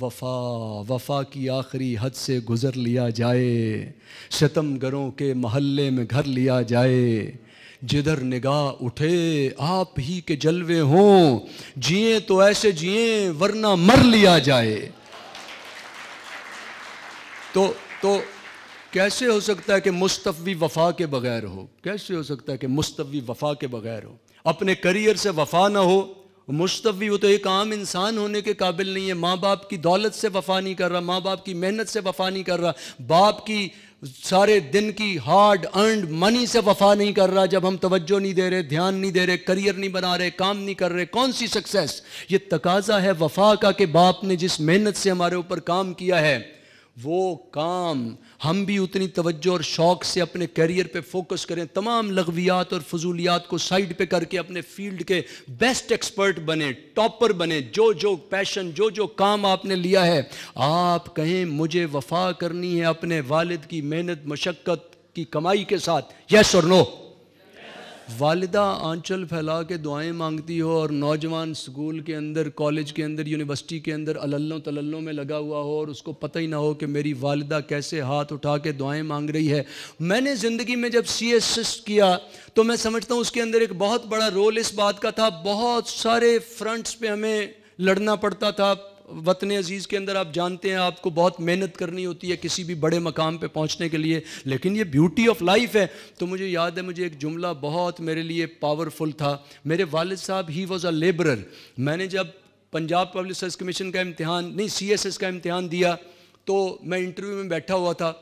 वफा वफा की आखिरी हद से गुज़र लिया जाए शतम गरों के महल्ले में घर लिया जाए जिधर निगाह उठे आप ही के जलवे हों जिए तो ऐसे जिए वरना मर लिया जाए तो तो कैसे हो सकता है कि मुस्तफ़ी वफा के बगैर हो कैसे हो सकता है कि मुस्तफ़ी वफा के बगैर हो अपने करियर से वफा ना हो भी वो तो एक आम इंसान होने के काबिल नहीं है माँ बाप की दौलत से वफा नहीं कर रहा माँ बाप की मेहनत से वफा नहीं कर रहा बाप की सारे दिन की हार्ड अर्नड मनी से वफा नहीं कर रहा जब हम तवज्जो नहीं दे रहे ध्यान नहीं दे रहे करियर नहीं बना रहे काम नहीं कर रहे कौन सी सक्सेस ये तकाजा है वफा का कि बाप ने जिस मेहनत से हमारे ऊपर काम किया है वो काम हम भी उतनी तवज्जो और शौक़ से अपने करियर पे फोकस करें तमाम लगवियात और फजूलियात को साइड पे करके अपने फील्ड के बेस्ट एक्सपर्ट बने टॉपर बने जो जो पैशन जो जो काम आपने लिया है आप कहें मुझे वफा करनी है अपने वालिद की मेहनत मशक्क़त की कमाई के साथ यस और नो वालदा आंचल फैला के दुआएं मांगती हो और नौजवान स्कूल के अंदर कॉलेज के अंदर यूनिवर्सिटी के अंदर अलल्लों तलल्लों में लगा हुआ हो और उसको पता ही ना हो कि मेरी वालदा कैसे हाथ उठा के दुआएं मांग रही है मैंने ज़िंदगी में जब सी एस किया तो मैं समझता हूँ उसके अंदर एक बहुत बड़ा रोल इस बात का था बहुत सारे फ्रंट्स पर हमें लड़ना पड़ता था वतन अजीज़ के अंदर आप जानते हैं आपको बहुत मेहनत करनी होती है किसी भी बड़े मकाम पे पहुंचने के लिए लेकिन ये ब्यूटी ऑफ लाइफ है तो मुझे याद है मुझे एक जुमला बहुत मेरे लिए पावरफुल था मेरे वालद साहब ही वॉज़ अ लेबरर मैंने जब पंजाब पब्लिक सर्विस कमीशन का इम्तहान नहीं सी का इम्तहान दिया तो मैं इंटरव्यू में बैठा हुआ था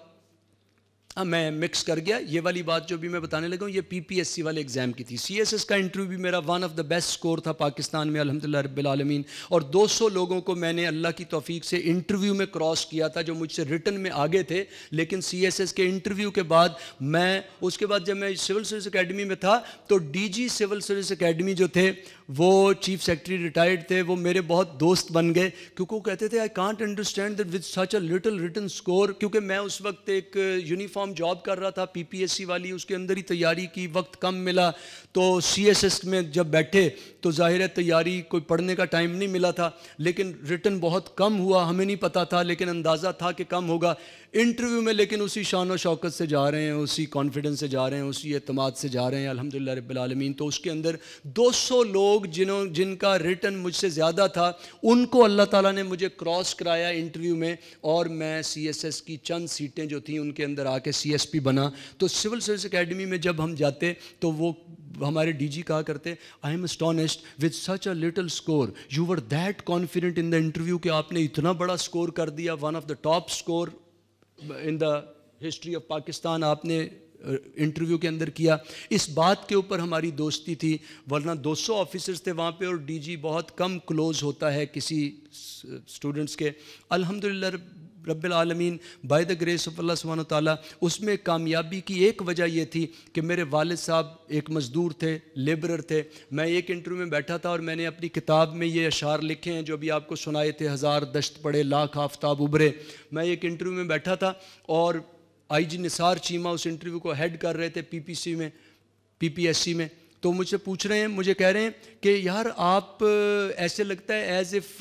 अब मैं मिक्स कर गया ये वाली बात जो भी मैं बताने लगा हूँ ये पीपीएससी वाले एग्जाम की थी सीएसएस का इंटरव्यू भी मेरा one of the best score था पाकिस्तान में अलहमदिल्ला रबालमीन और 200 लोगों को मैंने अल्लाह की तोफीक से इंटरव्यू में क्रॉस किया था जो मुझसे रिटर्न में आगे थे लेकिन सी के इंटरव्यू के बाद मैं उसके बाद जब मैं सिविल सर्विस अकेडमी में था तो डी सिविल सर्विस अकेडमी जो थे वो चीफ सेक्रेटरी रिटायर्ड थे वो मेरे बहुत दोस्त बन गए क्योंकि वो कहते थे I can't understand that with such a little written score क्योंकि मैं उस वक्त एक यूनिफॉर्म जॉब कर रहा था पीपीएससी वाली उसके अंदर ही तैयारी की वक्त कम मिला तो सीएसएस में जब बैठे तो ज़ाहिर है तैयारी कोई पढ़ने का टाइम नहीं मिला था लेकिन रिटर्न बहुत कम हुआ हमें नहीं पता था लेकिन अंदाज़ा था कि कम होगा इंटरव्यू में लेकिन उसी शान और शौकत से जा रहे हैं उसी कॉन्फिडेंस से जा रहे हैं उसी अतमाद से जा रहे हैं अलहमदिल्ला रबालमीन तो उसके अंदर 200 लोग जिन्हों जिनका रिटर्न मुझसे ज़्यादा था उनको अल्लाह ताला ने मुझे क्रॉस कराया इंटरव्यू में और मैं सीएसएस की चंद सीटें जो थी उनके अंदर आके पी बना तो सिविल सर्विस अकेडमी में जब हम जाते तो वो हमारे डीजी कहा करते I am astonished with such a little score you were that confident in the interview कि आपने इतना बड़ा स्कोर कर दिया one of the top score in the history of Pakistan आपने इंटरव्यू uh, के अंदर किया इस बात के ऊपर हमारी दोस्ती थी वरना 200 ऑफिसर्स थे वहाँ पे और डीजी बहुत कम क्लोज होता है किसी स्टूडेंट्स uh, के अल्हम्दुलिल्लाह रब्बिल आलमीन by the grace of Allah सुबहान ताली उसमें कामयाबी की एक वजह यह थी कि मेरे वालद साहब एक मज़दूर थे लेबरर थे मैं एक इंटरव्यू में बैठा था और मैंने अपनी किताब में ये अशार लिखे हैं जो अभी आपको सुनाए थे हज़ार दश्त पड़े लाख आफ्ताब उभरे मैं एक इंटरव्यू में बैठा था और आई जी निसार चीमा उस इंटरव्यू को हेड कर रहे थे पी पी सी में पी पी एस सी में तो मुझे पूछ रहे हैं मुझे कह रहे हैं कि यार आप ऐसे लगता है as if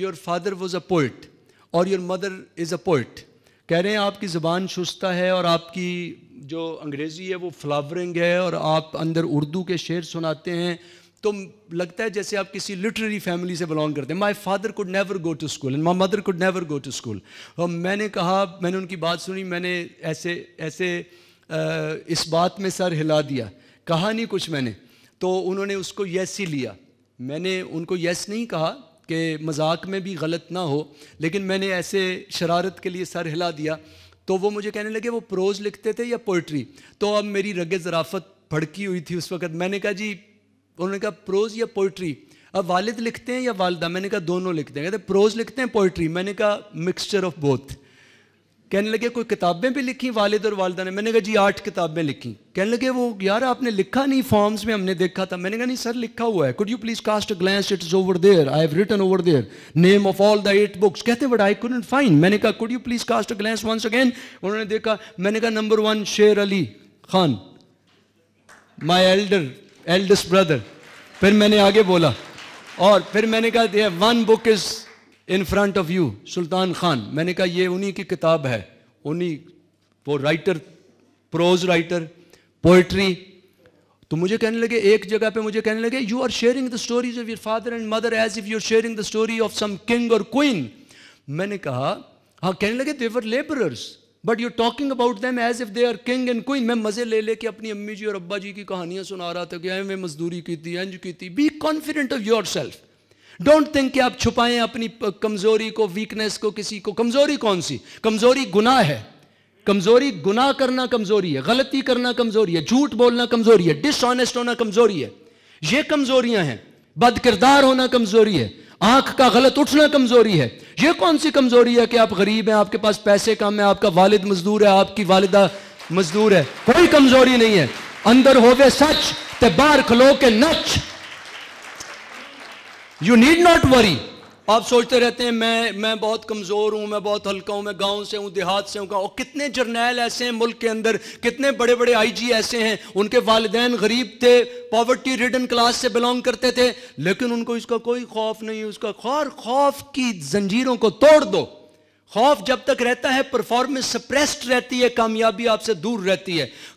your father was a poet और your mother is a poet कह रहे हैं आपकी ज़बान सुस्ता है और आपकी जो अंग्रेज़ी है वो फ्लावरिंग है और आप अंदर उर्दू के शेर सुनाते हैं तो लगता है जैसे आप किसी लिटरेरी फैमिली से बिलोंग करते हैं my father could never go to school and my mother could never go to school और मैंने कहा मैंने उनकी बात सुनी मैंने ऐसे ऐसे आ, इस बात में सर हिला दिया कहा नहीं कुछ मैंने तो उन्होंने उसको यस ही लिया मैंने उनको यस नहीं कहा कि मजाक में भी गलत ना हो लेकिन मैंने ऐसे शरारत के लिए सर हिला दिया तो वो मुझे कहने लगे वो प्रोज लिखते थे या पोइट्री तो अब मेरी रग ज़राफ़त भड़की हुई थी उस वक़्त मैंने कहा जी उन्होंने कहा प्रोज या पोइट्री अब वालिद लिखते हैं या वालदा मैंने कहा दोनों लिखते हैं कहते प्रोज लिखते हैं पोइट्री मैंने कहा मिक्सचर ऑफ बोथ कहने लगे कोई किताबें भी लिखी वालिद और वालदा ने मैंने कहा जी आठ किताबें लिखी कहने लगे वो यार आपने लिखा नहीं फॉर्म्स में हमने देखा था मैंने कहा नहीं सर लिखा हुआ है could you please cast a glance it is over there I have written over there name of all the eight books कहते बट आई कुडंट फाइंड मैंने कहा could you please cast a glance once again उन्होंने देखा मैंने कहा number one Sher Ali Khan my elder eldest brother फिर मैंने आगे बोला और फिर मैंने कहा one book is in front of you Sultan Khan मैंने कहा ये उन्हीं की किताब है उन्हीं वो राइटर प्रोज राइटर पोइट्री तो मुझे कहने लगे एक जगह पे मुझे कहने लगे you are sharing the stories of your father and mother as if you are sharing the story of some king और क्वीन मैंने कहा हाँ कहने लगे they were labourers but you talking about them as if they are king and queen मैं मज़े ले लेके अपनी अम्मी जी और अब्बा जी की कहानियां सुना रहा था कि मैं मजदूरी की थी एंज की थी be confident of yourself don't think कि आप छुपाएं अपनी कमजोरी को वीकनेस को किसी को कमजोरी कौन सी कमजोरी गुनाह है कमजोरी गुनाह करना कमजोरी है गलती करना कमजोरी है झूठ बोलना कमजोरी है डिसऑनेस्ट होना कमजोरी है ये कमजोरियां हैं बद किरदार होना कमजोरी है आंख का गलत उठना कमजोरी है ये कौन सी कमजोरी है कि आप गरीब हैं आपके पास पैसे कम है आपका वालिद मजदूर है आपकी वालिदा मजदूर है कोई कमजोरी नहीं है अंदर गए सच ते बार खलो के नच यू नीड नॉट वरी आप सोचते रहते हैं मैं मैं बहुत कमज़ोर हूं मैं बहुत हल्का हूं मैं गांव से हूं देहात से हूं और कितने जर्नैल ऐसे हैं मुल्क के अंदर कितने बड़े बड़े आईजी ऐसे हैं उनके वालदेन गरीब थे पॉवर्टी रिडन क्लास से बिलोंग करते थे लेकिन उनको इसका कोई खौफ नहीं उसका खौर खौफ की जंजीरों को तोड़ दो खौफ जब तक रहता है परफॉर्मेंस सप्रेस्ड रहती है कामयाबी आपसे दूर रहती है